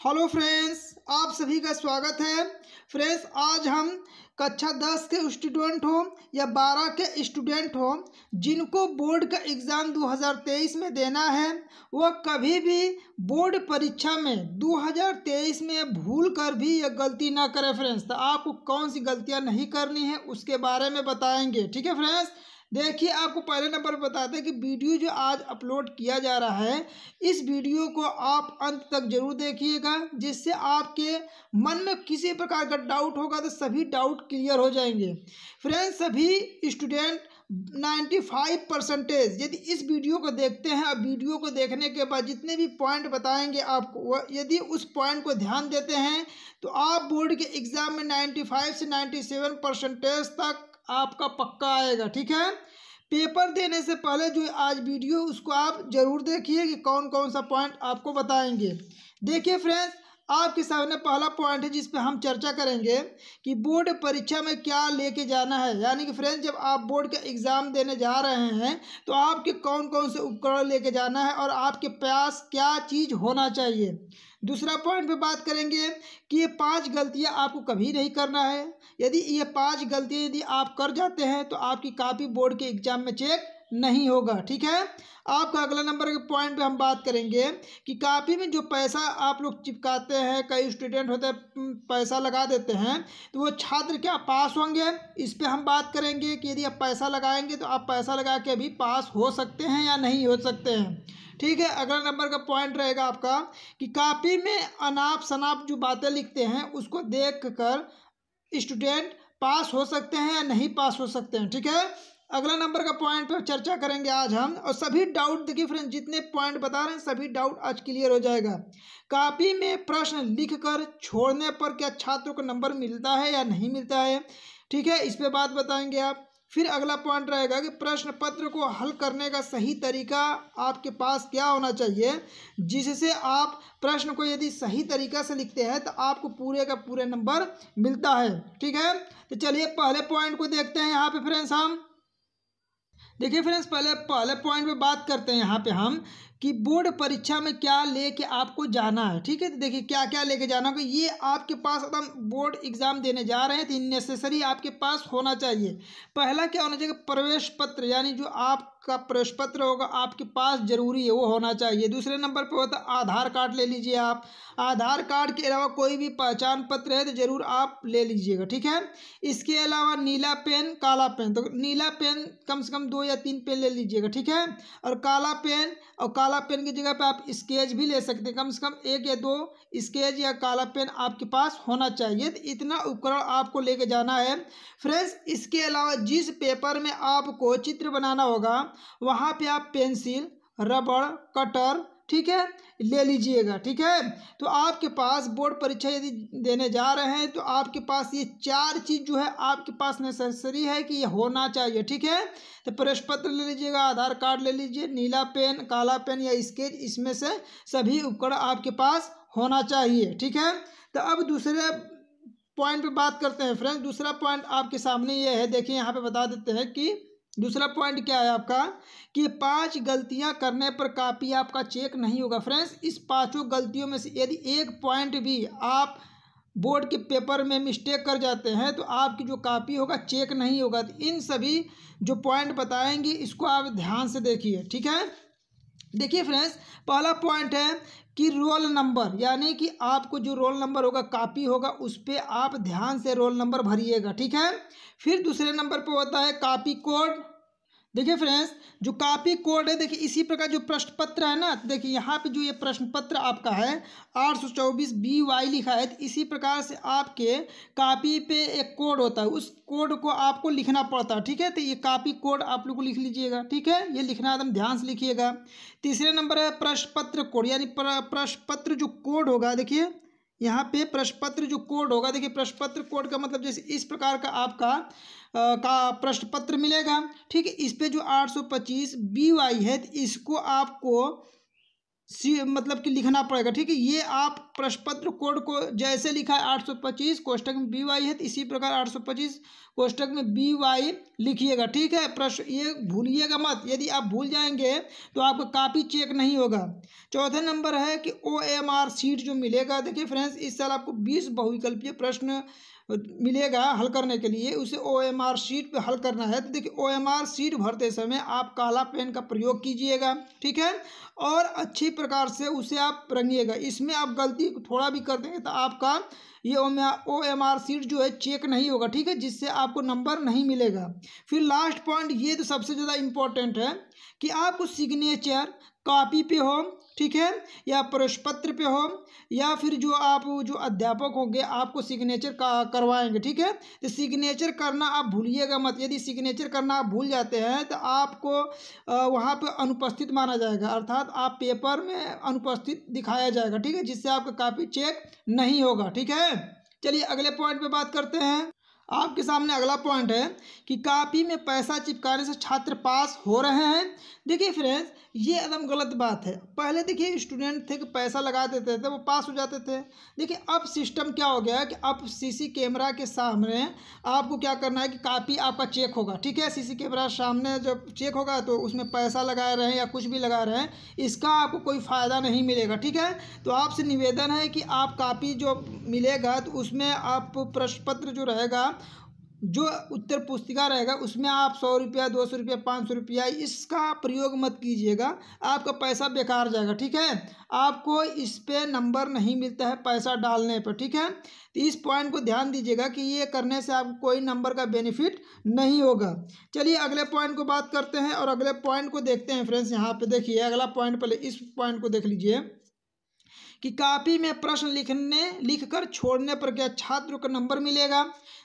hello friends आप सभी का स्वागत है फ्रेंड्स आज हम कक्षा दस के स्टूडेंट हो या बारह के स्टूडेंट हो जिनको बोर्ड का एग्ज़ाम 2023 में देना है वह कभी भी बोर्ड परीक्षा में 2023 में भूल कर भी यह गलती ना करें फ्रेंड्स तो आपको कौन सी गलतियां नहीं करनी है उसके बारे में बताएंगे ठीक है फ्रेंड्स देखिए आपको पहले नंबर पर बताते हैं कि वीडियो जो आज अपलोड किया जा रहा है इस वीडियो को आप अंत तक जरूर देखिएगा जिससे आपके मन में किसी प्रकार का डाउट होगा तो सभी डाउट क्लियर हो जाएंगे फ्रेंड्स सभी स्टूडेंट नाइन्टी फाइव परसेंटेज यदि इस वीडियो को देखते हैं और वीडियो को देखने के बाद जितने भी पॉइंट बताएंगे आपको यदि उस पॉइंट को ध्यान देते हैं तो आप बोर्ड के एग्ज़ाम में नाइन्टी फाइव से नाइन्टी सेवन परसेंटेज तक आपका पक्का आएगा ठीक है पेपर देने से पहले जो आज वीडियो उसको आप ज़रूर देखिए कि कौन कौन सा पॉइंट आपको बताएंगे देखिए फ्रेंड्स आपके सामने पहला पॉइंट है जिस पर हम चर्चा करेंगे कि बोर्ड परीक्षा में क्या लेके जाना है यानी कि फ्रेंड्स जब आप बोर्ड का एग्ज़ाम देने जा रहे हैं तो आपके कौन कौन से उपकरण लेके जाना है और आपके पास क्या चीज़ होना चाहिए दूसरा पॉइंट पे बात करेंगे कि ये पांच गलतियां आपको कभी नहीं करना है यदि ये पांच गलतियां यदि आप कर जाते हैं तो आपकी कापी बोर्ड के एग्जाम में चेक नहीं होगा ठीक है आपका अगला नंबर के पॉइंट पे हम बात करेंगे कि कापी में जो पैसा आप लोग चिपकाते हैं कई स्टूडेंट होते हैं पैसा लगा देते हैं तो वो छात्र क्या पास होंगे इस पर हम बात करेंगे कि यदि आप पैसा लगाएंगे तो आप पैसा लगा के अभी पास हो सकते हैं या नहीं हो सकते हैं ठीक है अगला नंबर का पॉइंट रहेगा आपका कि कापी में अनाप शनाप जो बातें लिखते हैं उसको देख कर स्टूडेंट पास हो सकते हैं या नहीं पास हो सकते हैं ठीक है अगला नंबर का पॉइंट पर चर्चा करेंगे आज हम और सभी डाउट देखिए फ्रेंड जितने पॉइंट बता रहे हैं सभी डाउट आज क्लियर हो जाएगा कापी में प्रश्न लिखकर छोड़ने पर क्या छात्रों को नंबर मिलता है या नहीं मिलता है ठीक है इस पे बात बताएंगे आप फिर अगला पॉइंट रहेगा कि प्रश्न पत्र को हल करने का सही तरीका आपके पास क्या होना चाहिए जिससे आप प्रश्न को यदि सही तरीका से लिखते हैं तो आपको पूरे का पूरे नंबर मिलता है ठीक है तो चलिए पहले पॉइंट को देखते हैं यहाँ पे फ्रेंड्स हम देखिए फ्रेंड्स पहले पहले पॉइंट पे बात करते हैं यहाँ पे हम कि बोर्ड परीक्षा में क्या लेके आपको जाना है ठीक है तो देखिए क्या क्या लेके जाना होगा ये आपके पास एकदम बोर्ड एग्ज़ाम देने जा रहे हैं तो नेसेसरी आपके पास होना चाहिए पहला क्या होना चाहिए प्रवेश पत्र यानी जो आप आपका प्रवेश पत्र होगा आपके पास जरूरी है वो होना चाहिए दूसरे नंबर पर होता तो है आधार कार्ड ले लीजिए आप आधार कार्ड के अलावा कोई भी पहचान पत्र है तो ज़रूर आप ले लीजिएगा ठीक है इसके अलावा नीला पेन काला पेन तो नीला पेन कम से कम दो या तीन पेन ले लीजिएगा ठीक है और काला पेन और काला पेन की जगह पर आप स्केच भी ले सकते हैं कम से कम एक या दो स्केच या काला पेन आपके पास होना चाहिए तो इतना उपकरण आपको लेके जाना है फ्रेंड्स इसके अलावा जिस पेपर में आपको चित्र बनाना होगा वहाँ पे आप पेंसिल रबड़ कटर ठीक है ले लीजिएगा ठीक है तो आपके पास बोर्ड परीक्षा यदि देने जा रहे हैं तो आपके पास ये चार चीज़ जो है आपके पास नेसेसरी है कि ये होना चाहिए ठीक है तो प्रवेश पत्र ले लीजिएगा आधार कार्ड ले लीजिए नीला पेन काला पेन या स्केच इसमें से सभी उपकरण आपके पास होना चाहिए ठीक है तो अब दूसरे पॉइंट पर बात करते हैं फ्रेंड दूसरा पॉइंट आपके सामने ये है देखिए यहाँ पर बता देते हैं कि दूसरा पॉइंट क्या है आपका कि पांच गलतियां करने पर कापी आपका चेक नहीं होगा फ्रेंड्स इस पांचों गलतियों में से यदि एक पॉइंट भी आप बोर्ड के पेपर में मिस्टेक कर जाते हैं तो आपकी जो कापी होगा चेक नहीं होगा तो इन सभी जो पॉइंट बताएंगे इसको आप ध्यान से देखिए ठीक है देखिए फ्रेंड्स पहला पॉइंट है कि रोल नंबर यानी कि आपको जो रोल नंबर होगा कापी होगा उस पर आप ध्यान से रोल नंबर भरिएगा ठीक है फिर दूसरे नंबर पर होता है कापी कोड देखिए फ्रेंड्स जो कापी कोड है देखिए इसी प्रकार जो प्रश्न पत्र है ना देखिए यहाँ पे जो ये प्रश्न पत्र आपका है आठ सौ चौबीस बी वाई लिखा है तो इसी प्रकार से आपके कापी पे एक कोड होता है उस कोड को आपको लिखना पड़ता है ठीक है तो ये कापी कोड आप लोग को लिख लीजिएगा ठीक है ये लिखना एकदम तो ध्यान से लिखिएगा तीसरे नंबर है प्रश्न पत्र कोड यानी प्रश्न पत्र जो कोड होगा देखिए यहाँ पे प्रश्न पत्र जो कोड होगा देखिए प्रश्न पत्र कोड का मतलब जैसे इस प्रकार का आपका आ, का प्रश्न पत्र मिलेगा ठीक है इस पर जो आठ सौ पच्चीस बी वाई है तो इसको आपको सी मतलब कि लिखना पड़ेगा ठीक है ये आप प्रश्नपत्र कोड को जैसे लिखा है आठ सौ पच्चीस कोष्टक में बी वाई है तो इसी प्रकार आठ सौ पच्चीस कोष्टक में बी वाई लिखिएगा ठीक है प्रश्न ये भूलिएगा मत यदि आप भूल जाएंगे तो आपका कापी चेक नहीं होगा चौथे नंबर है कि ओ एम आर सीट जो मिलेगा देखिए फ्रेंड्स इस साल आपको बीस बहुविकल्पीय प्रश्न तो मिलेगा हल करने के लिए उसे ओ एम आर शीट पे हल करना है तो देखिए ओ एम आर शीट भरते समय आप काला पेन का प्रयोग कीजिएगा ठीक है और अच्छी प्रकार से उसे आप रंगिएगा इसमें आप गलती थोड़ा भी कर देंगे तो आपका ये ओ एम आर सीट जो है चेक नहीं होगा ठीक है जिससे आपको नंबर नहीं मिलेगा फिर लास्ट पॉइंट ये तो सबसे ज़्यादा इम्पोर्टेंट है कि आपको सिग्नेचर कॉपी पे हो ठीक है या पत्र पे हो या फिर जो आप जो अध्यापक होंगे आपको सिग्नेचर करवाएंगे ठीक है तो सिग्नेचर करना आप भूलिएगा मत यदि सिग्नेचर करना आप भूल जाते हैं तो आपको वहाँ पे अनुपस्थित माना जाएगा अर्थात आप पेपर में अनुपस्थित दिखाया जाएगा ठीक है जिससे आपका कापी चेक नहीं होगा ठीक है चलिए अगले पॉइंट पर बात करते हैं आपके सामने अगला पॉइंट है कि कापी में पैसा चिपकाने से छात्र पास हो रहे हैं देखिए फ्रेंड्स ये एकदम गलत बात है पहले देखिए स्टूडेंट थे कि पैसा लगा देते थे वो पास हो जाते थे देखिए अब सिस्टम क्या हो गया है कि अब सीसी कैमरा के सामने आपको क्या करना है कि कापी आपका चेक होगा ठीक है सीसी कैमरा सामने जब चेक होगा तो उसमें पैसा लगा रहे हैं या कुछ भी लगा रहे हैं इसका आपको कोई फ़ायदा नहीं मिलेगा ठीक है तो आपसे निवेदन है कि आप कापी जो मिलेगा तो उसमें आप प्रश्न पत्र जो रहेगा जो उत्तर पुस्तिका रहेगा उसमें आप सौ रुपया दो सौ रुपया पाँच सौ रुपया इसका प्रयोग मत कीजिएगा आपका पैसा बेकार जाएगा ठीक है आपको इस पर नंबर नहीं मिलता है पैसा डालने पर ठीक है तो इस पॉइंट को ध्यान दीजिएगा कि ये करने से आपको कोई नंबर का बेनिफिट नहीं होगा चलिए अगले पॉइंट को बात करते हैं और अगले पॉइंट को देखते हैं फ्रेंड्स यहाँ पर देखिए अगला पॉइंट पहले इस पॉइंट को देख लीजिए कि कापी में प्रश्न लिखने लिखकर छोड़ने पर क्या छात्र का नंबर मिलेगा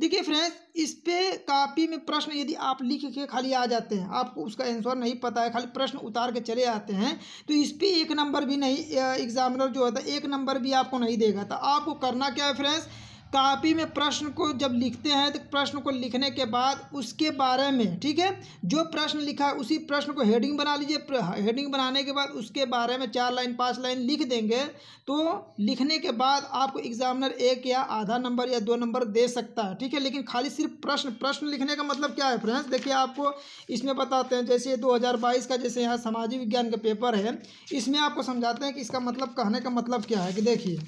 देखिए फ्रेंड्स इस पर कापी में प्रश्न यदि आप लिख के खाली आ जाते हैं आपको उसका आंसर नहीं पता है खाली प्रश्न उतार के चले आते हैं तो इस पर एक नंबर भी नहीं एग्जामिनर जो होता है एक नंबर भी आपको नहीं देगा तो आपको करना क्या है फ्रेंड्स कापी में प्रश्न को जब लिखते हैं तो प्रश्न को लिखने के बाद उसके बारे में ठीक है जो प्रश्न लिखा है उसी प्रश्न को हेडिंग बना लीजिए हेडिंग बनाने के बाद उसके बारे में चार लाइन पाँच लाइन लिख देंगे तो लिखने के बाद आपको एग्जामिनर एक या आधा नंबर या दो नंबर दे सकता है ठीक है लेकिन खाली सिर्फ प्रश्न प्रश्न लिखने का मतलब क्या है फ्रेंड्स देखिए आपको इसमें बताते हैं जैसे दो का जैसे यहाँ सामाजिक विज्ञान का पेपर है इसमें आपको समझाते हैं कि इसका मतलब कहने का मतलब क्या है कि देखिए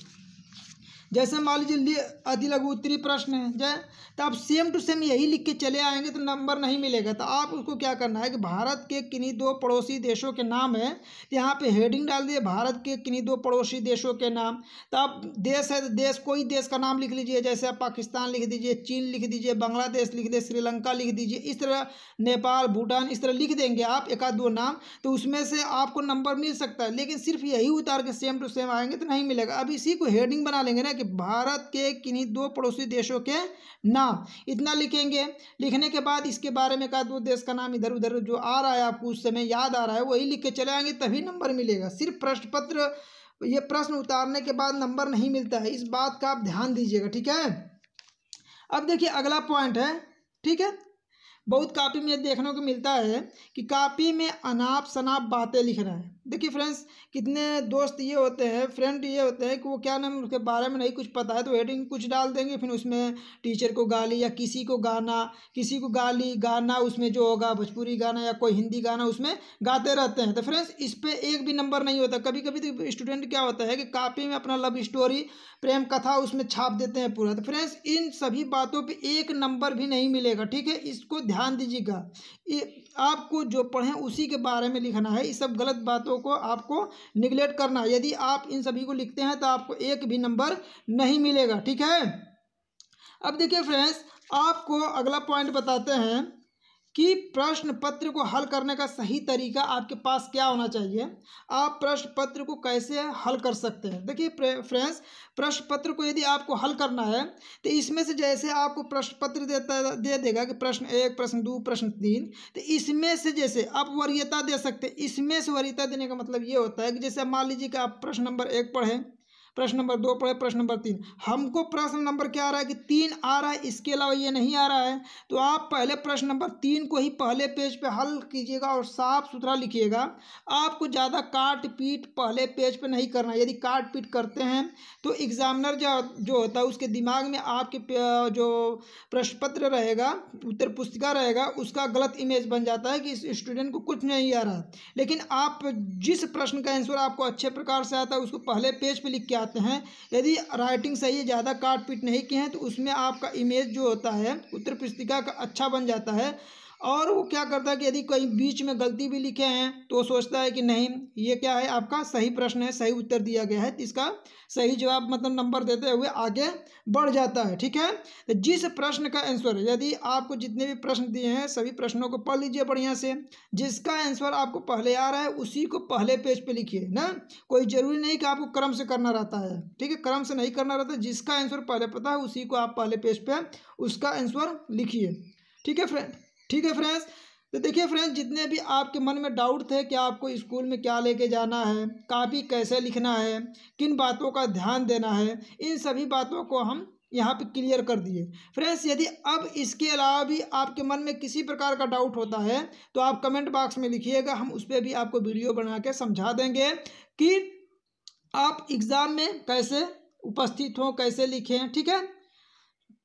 जैसे मान लीजिए अति लघु उत्तरी प्रश्न है जय तो आप सेम टू सेम यही लिख के चले आएंगे तो नंबर नहीं मिलेगा तो आप उसको क्या करना है कि भारत के किन्हीं दो पड़ोसी देशों के नाम है तो यहाँ पे हेडिंग डाल दिए भारत के किन्हीं दो पड़ोसी देशों के नाम तो आप देश है देश कोई देश का नाम लिख लीजिए जैसे आप पाकिस्तान लिख दीजिए चीन लिख दीजिए बांग्लादेश लिख दीजिए श्रीलंका लिख दीजिए इस तरह नेपाल भूटान इस तरह लिख देंगे आप एक आध दो नाम तो उसमें से आपको नंबर मिल सकता है लेकिन सिर्फ यही उतार के सेम टू सेम आएंगे तो नहीं मिलेगा अब इसी को हेडिंग बना लेंगे ना कि भारत के किन्हीं दो पड़ोसी देशों के नाम इतना लिखेंगे लिखने के बाद इसके बारे में कहा दो देश का नाम इधर उधर जो आ रहा है आपको उस समय याद आ रहा है वही लिख के चले आएंगे तभी नंबर मिलेगा सिर्फ प्रश्न पत्र ये प्रश्न उतारने के बाद नंबर नहीं मिलता है इस बात का आप ध्यान दीजिएगा ठीक है अब देखिए अगला पॉइंट है ठीक है बहुत कापी में देखने को मिलता है कि कापी में अनाप शनाप बातें लिख रहे हैं देखिए फ्रेंड्स कितने दोस्त ये होते हैं फ्रेंड ये होते हैं कि वो क्या नाम उसके बारे में नहीं कुछ पता है तो हेडिंग कुछ डाल देंगे फिर उसमें टीचर को गाली या किसी को गाना किसी को गाली गाना उसमें जो होगा भोजपुरी गाना या कोई हिंदी गाना उसमें गाते रहते हैं तो फ्रेंड्स इस पर एक भी नंबर नहीं होता कभी कभी तो स्टूडेंट क्या होता है कि कापी में अपना लव स्टोरी प्रेम कथा उसमें छाप देते हैं पूरा तो फ्रेंड्स इन सभी बातों पर एक नंबर भी नहीं मिलेगा ठीक है इसको ध्यान दीजिएगा ये आपको जो पढ़ें उसी के बारे में लिखना है इस सब गलत बातों को आपको निगलेक्ट करना है यदि आप इन सभी को लिखते हैं तो आपको एक भी नंबर नहीं मिलेगा ठीक है अब देखिए फ्रेंड्स आपको अगला पॉइंट बताते हैं कि प्रश्न पत्र को हल करने का सही तरीका आपके पास क्या होना चाहिए आप प्रश्न पत्र को कैसे हल कर सकते हैं देखिए फ्रेंड्स प्रश्न पत्र को यदि आपको हल करना है तो इसमें से जैसे आपको प्रश्न पत्र देता दे देगा कि प्रश्न एक प्रश्न दो प्रश्न तीन तो इसमें से जैसे आप वरीयता दे सकते हैं इसमें से वरीयता देने का मतलब ये होता है कि जैसे मान लीजिए कि आप प्रश्न नंबर एक पढ़ें प्रश्न नंबर दो पढ़े प्रश्न नंबर तीन हमको प्रश्न नंबर क्या आ रहा है कि तीन आ रहा है इसके अलावा ये नहीं आ रहा है तो आप पहले प्रश्न नंबर तीन को ही पहले पेज पे हल कीजिएगा और साफ सुथरा लिखिएगा आपको ज़्यादा काट पीट पहले पेज पे नहीं करना यदि काट पीट करते हैं तो एग्जामिनर जो जो होता है उसके दिमाग में आपके जो प्रश्न पत्र रहेगा उत्तर पुस्तिका रहेगा उसका गलत इमेज बन जाता है कि इस स्टूडेंट को कुछ नहीं आ रहा लेकिन आप जिस प्रश्न का आंसर आपको अच्छे प्रकार से आता है उसको पहले पेज पर लिख के जाते हैं यदि राइटिंग सही ज़्यादा काट पीट नहीं किए हैं तो उसमें आपका इमेज जो होता है उत्तर पुस्तिका का अच्छा बन जाता है और वो क्या करता है कि यदि कहीं बीच में गलती भी लिखे हैं तो सोचता है कि नहीं ये क्या है आपका सही प्रश्न है सही उत्तर दिया गया है तो इसका सही जवाब मतलब नंबर देते हुए आगे बढ़ जाता है ठीक है तो जिस प्रश्न का आंसर यदि आपको जितने भी प्रश्न दिए हैं सभी प्रश्नों को पढ़ लीजिए बढ़िया से जिसका आंसर आपको पहले आ रहा है उसी को पहले पेज पर लिखिए ना कोई ज़रूरी नहीं कि आपको क्रम से करना रहता है ठीक है क्रम से नहीं करना रहता जिसका आंसर पहले पता है उसी को आप पहले पेज पर उसका आंसर लिखिए ठीक है फ्रेंड ठीक है फ्रेंड्स तो देखिए फ्रेंड्स जितने भी आपके मन में डाउट थे कि आपको स्कूल में क्या लेके जाना है कापी कैसे लिखना है किन बातों का ध्यान देना है इन सभी बातों को हम यहाँ पे क्लियर कर दिए फ्रेंड्स यदि अब इसके अलावा भी आपके मन में किसी प्रकार का डाउट होता है तो आप कमेंट बॉक्स में लिखिएगा हम उस पर भी आपको वीडियो बना के समझा देंगे कि आप एग्ज़ाम में कैसे उपस्थित हों कैसे लिखें ठीक है